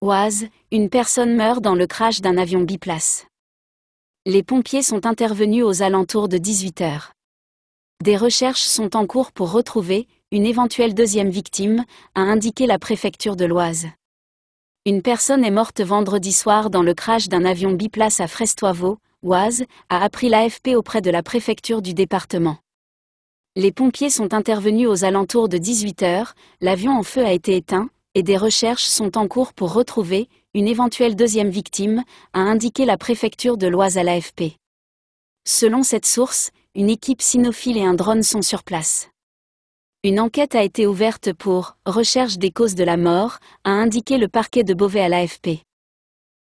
Oise, une personne meurt dans le crash d'un avion biplace. Les pompiers sont intervenus aux alentours de 18 h Des recherches sont en cours pour retrouver une éventuelle deuxième victime, a indiqué la préfecture de l'Oise. Une personne est morte vendredi soir dans le crash d'un avion biplace à Fresnay-les-Trois-Vaux, Oise, a appris l'AFP auprès de la préfecture du département. Les pompiers sont intervenus aux alentours de 18 h l'avion en feu a été éteint, et des recherches sont en cours pour retrouver une éventuelle deuxième victime, a indiqué la préfecture de l'Oise à l'AFP. Selon cette source, une équipe cynophile et un drone sont sur place. Une enquête a été ouverte pour recherche des causes de la mort, a indiqué le parquet de Beauvais à l'AFP.